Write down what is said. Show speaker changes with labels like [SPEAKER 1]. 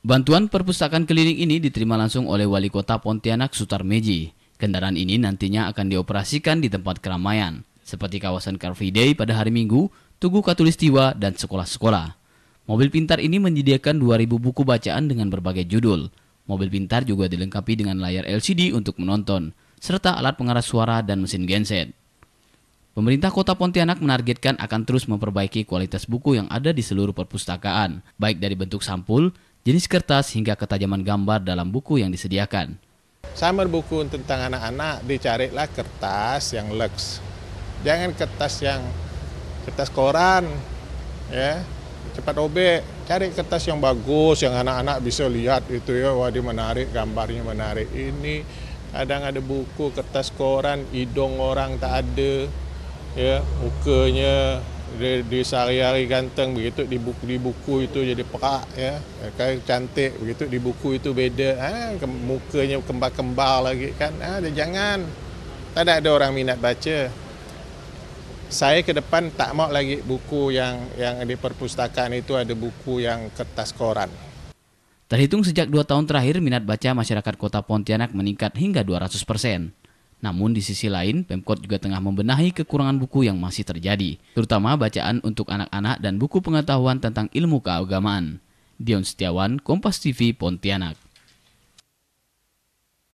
[SPEAKER 1] Bantuan perpustakaan keliling ini diterima langsung oleh Wali Kota Pontianak Sutar Meji. Kendaraan ini nantinya akan dioperasikan di tempat keramaian, seperti kawasan Car Free Day pada hari Minggu, Tugu Katulistiwa, dan sekolah-sekolah. Mobil pintar ini menyediakan 2.000 buku bacaan dengan berbagai judul. Mobil pintar juga dilengkapi dengan layar LCD untuk menonton, serta alat pengeras suara dan mesin genset. Pemerintah Kota Pontianak menargetkan akan terus memperbaiki kualitas buku yang ada di seluruh perpustakaan, baik dari bentuk sampul, jenis kertas hingga ketajaman gambar dalam buku yang disediakan.
[SPEAKER 2] Sama buku tentang anak-anak dicarilah kertas yang lux, Jangan kertas yang kertas koran ya cepat obek cari kertas yang bagus yang anak-anak bisa lihat itu ya wah dia menarik gambarnya menarik ini kadang ada buku kertas koran hidung orang tak ada ya mukanya di, di sehari-hari ganteng begitu di buku di buku itu jadi perak ya kayak cantik begitu di buku itu beda ha, ah, ke, mukanya kembar-kembar lagi kan ah, dia jangan tak ada, ada orang minat baca saya ke depan tak mau lagi buku yang yang di perpustakaan itu ada buku yang kertas koran
[SPEAKER 1] Terhitung sejak dua tahun terakhir, minat baca masyarakat kota Pontianak meningkat hingga 200 persen. Namun di sisi lain, Pemkot juga tengah membenahi kekurangan buku yang masih terjadi, terutama bacaan untuk anak-anak dan buku pengetahuan tentang ilmu keagamaan. Dion Setiawan, Kompas TV, Pontianak.